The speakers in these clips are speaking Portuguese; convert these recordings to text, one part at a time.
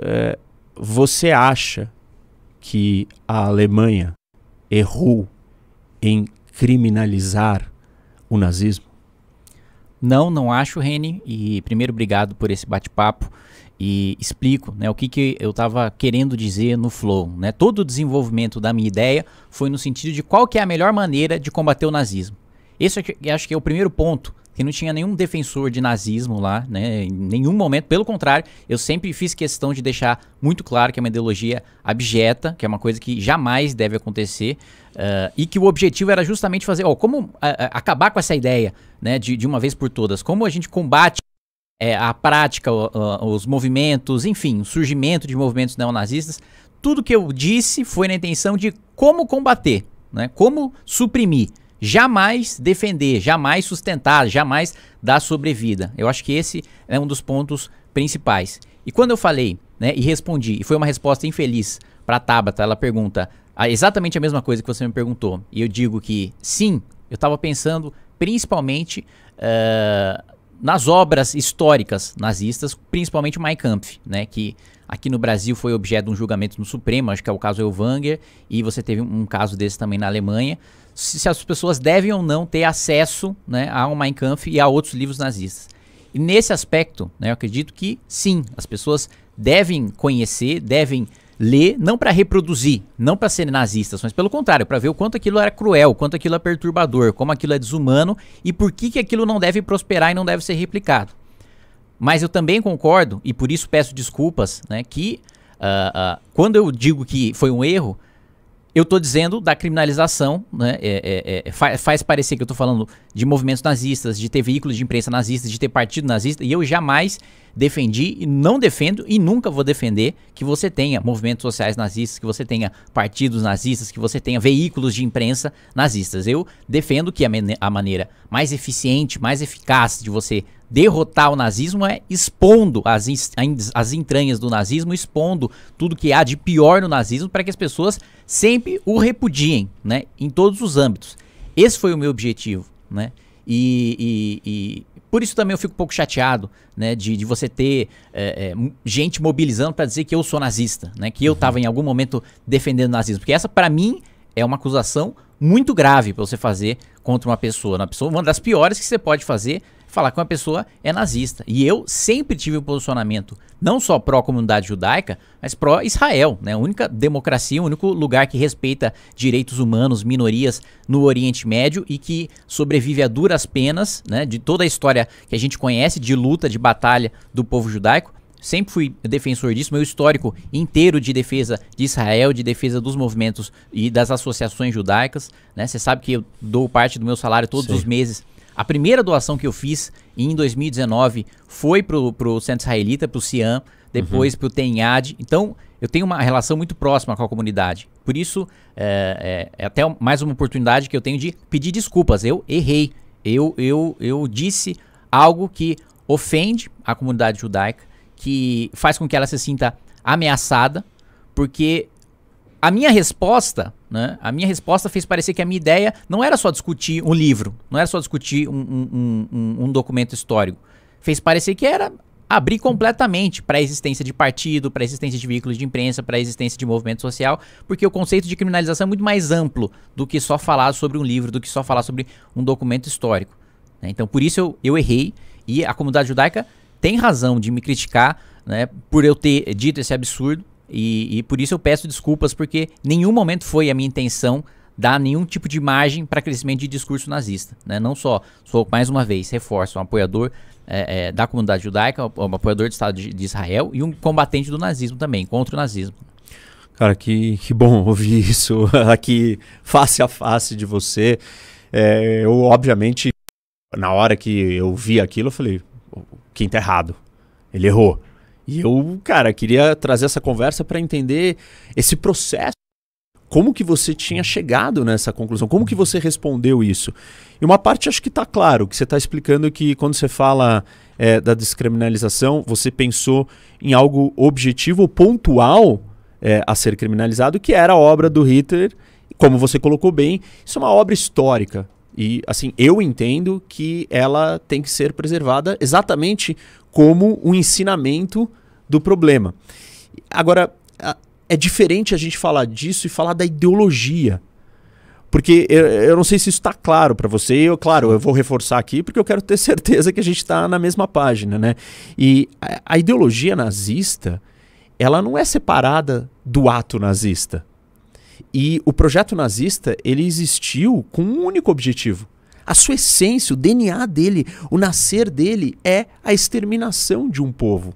É, você acha que a Alemanha errou em criminalizar o nazismo? Não, não acho, Reni. E primeiro, obrigado por esse bate-papo e explico né, o que, que eu estava querendo dizer no Flow. Né? Todo o desenvolvimento da minha ideia foi no sentido de qual que é a melhor maneira de combater o nazismo. Esse é acho que é o primeiro ponto que não tinha nenhum defensor de nazismo lá, né? Em nenhum momento. Pelo contrário, eu sempre fiz questão de deixar muito claro que é uma ideologia abjeta, que é uma coisa que jamais deve acontecer, uh, e que o objetivo era justamente fazer, ó, como eh, eh, acabar com essa ideia, né? De, de uma vez por todas. Como a gente combate é, a prática, os movimentos, enfim, o surgimento de movimentos neonazistas. Tudo que eu disse foi na intenção de como combater, né? Como suprimir jamais defender, jamais sustentar, jamais dar sobrevida. Eu acho que esse é um dos pontos principais. E quando eu falei, né, e respondi, e foi uma resposta infeliz para Tabata, ela pergunta ah, exatamente a mesma coisa que você me perguntou. E eu digo que sim, eu estava pensando principalmente uh, nas obras históricas nazistas, principalmente Mein Kampf, né, que Aqui no Brasil foi objeto de um julgamento no Supremo, acho que é o caso Elvanger, e você teve um caso desse também na Alemanha. Se, se as pessoas devem ou não ter acesso né, a um Mein Kampf e a outros livros nazistas. E nesse aspecto, né, eu acredito que sim, as pessoas devem conhecer, devem ler, não para reproduzir, não para serem nazistas, mas pelo contrário, para ver o quanto aquilo era cruel, quanto aquilo é perturbador, como aquilo é desumano e por que, que aquilo não deve prosperar e não deve ser replicado. Mas eu também concordo, e por isso peço desculpas, né, que uh, uh, quando eu digo que foi um erro, eu estou dizendo da criminalização, né, é, é, é, é faz, faz parecer que eu estou falando de movimentos nazistas, de ter veículos de imprensa nazistas, de ter partido nazista, e eu jamais defendi e não defendo e nunca vou defender que você tenha movimentos sociais nazistas, que você tenha partidos nazistas, que você tenha veículos de imprensa nazistas. Eu defendo que a, a maneira mais eficiente, mais eficaz de você derrotar o nazismo é expondo as, as entranhas do nazismo, expondo tudo que há de pior no nazismo para que as pessoas sempre o repudiem, né? Em todos os âmbitos. Esse foi o meu objetivo, né? E, e, e por isso também eu fico um pouco chateado, né? De, de você ter é, é, gente mobilizando para dizer que eu sou nazista, né? Que eu estava uhum. em algum momento defendendo o nazismo. Porque essa, para mim, é uma acusação muito grave para você fazer contra uma pessoa. Uma pessoa, uma das piores que você pode fazer falar que uma pessoa é nazista. E eu sempre tive um posicionamento não só pró-comunidade judaica, mas pró-Israel, né? A única democracia, o único lugar que respeita direitos humanos, minorias no Oriente Médio e que sobrevive a duras penas, né? De toda a história que a gente conhece de luta, de batalha do povo judaico, sempre fui defensor disso, meu histórico inteiro de defesa de Israel, de defesa dos movimentos e das associações judaicas, né? Você sabe que eu dou parte do meu salário todos Sim. os meses a primeira doação que eu fiz em 2019 foi pro, pro Centro Israelita, pro Cian, depois uhum. pro Tenhad. Então, eu tenho uma relação muito próxima com a comunidade. Por isso, é, é, é até mais uma oportunidade que eu tenho de pedir desculpas. Eu errei. Eu, eu, eu disse algo que ofende a comunidade judaica, que faz com que ela se sinta ameaçada, porque a minha resposta, né? A minha resposta fez parecer que a minha ideia não era só discutir um livro, não era só discutir um, um, um, um documento histórico. Fez parecer que era abrir completamente para a existência de partido, para a existência de veículos de imprensa, para a existência de movimento social, porque o conceito de criminalização é muito mais amplo do que só falar sobre um livro, do que só falar sobre um documento histórico. Né? Então, por isso eu, eu errei e a comunidade judaica tem razão de me criticar né, por eu ter dito esse absurdo, e, e por isso eu peço desculpas, porque nenhum momento foi a minha intenção dar nenhum tipo de margem para crescimento de discurso nazista. Né? Não só, sou, mais uma vez, reforço, um apoiador é, é, da comunidade judaica, um apoiador do Estado de, de, Israel e um combatente do nazismo também, contra o nazismo. Cara, que, que bom ouvir isso aqui face a face de você. É, eu, obviamente, na hora que eu vi aquilo, eu falei: quem tá errado? Ele errou. E eu, cara, queria trazer essa conversa para entender esse processo. Como que você tinha chegado nessa conclusão? Como que você respondeu isso? E uma parte acho que está claro, que você está explicando que quando você fala é, da descriminalização, você pensou em algo objetivo, pontual é, a ser criminalizado, que era a obra do Hitler. Como você colocou bem, isso é uma obra histórica. E assim, eu entendo que ela tem que ser preservada exatamente como o um ensinamento do problema. Agora, é diferente a gente falar disso e falar da ideologia. Porque eu, eu não sei se isso está claro para você. Eu, claro, eu vou reforçar aqui porque eu quero ter certeza que a gente está na mesma página, né? E a, a ideologia nazista, ela não é separada do ato nazista. E o projeto nazista, ele existiu com um único objetivo. A sua essência, o DNA dele, o nascer dele é a exterminação de um povo.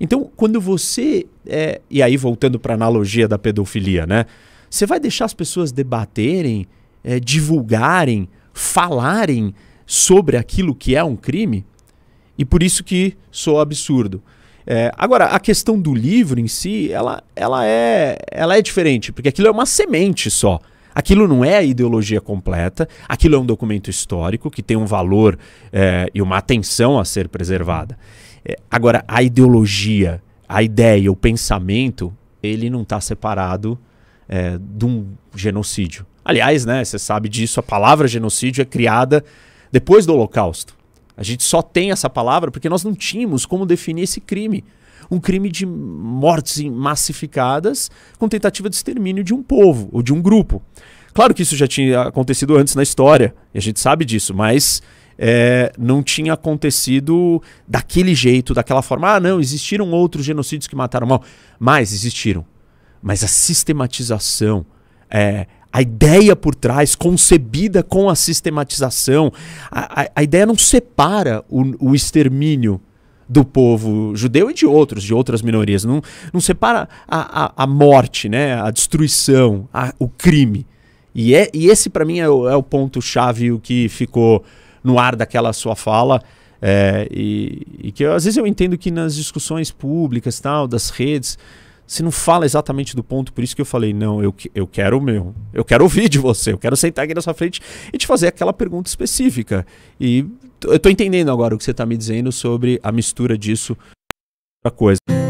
Então, quando você. É, e aí, voltando para a analogia da pedofilia, né? Você vai deixar as pessoas debaterem, é, divulgarem, falarem sobre aquilo que é um crime? E por isso que sou absurdo. É, agora, a questão do livro em si, ela, ela, é, ela é diferente, porque aquilo é uma semente só. Aquilo não é a ideologia completa, aquilo é um documento histórico que tem um valor é, e uma atenção a ser preservada. É, agora, a ideologia, a ideia, o pensamento, ele não está separado é, de um genocídio. Aliás, né, você sabe disso, a palavra genocídio é criada depois do Holocausto. A gente só tem essa palavra porque nós não tínhamos como definir esse crime. Um crime de mortes massificadas com tentativa de extermínio de um povo ou de um grupo. Claro que isso já tinha acontecido antes na história, e a gente sabe disso, mas é, não tinha acontecido daquele jeito, daquela forma. Ah, não, existiram outros genocídios que mataram mal. Mas existiram. Mas a sistematização, é, a ideia por trás, concebida com a sistematização, a, a, a ideia não separa o, o, extermínio do povo judeu e de outros, de outras minorias. Não, não separa a, a morte, né? a destruição, o crime. E, é, e esse, para mim, é o, é o ponto-chave, o que ficou no ar daquela sua fala. É, e, e, que eu, às vezes eu entendo que nas discussões públicas, tal, das redes, você não fala exatamente do ponto, por isso que eu falei, não, eu, eu quero o meu. Eu quero ouvir de você, eu quero sentar aqui na sua frente e te fazer aquela pergunta específica. E eu tô entendendo agora o que você está me dizendo sobre a mistura disso com outra coisa.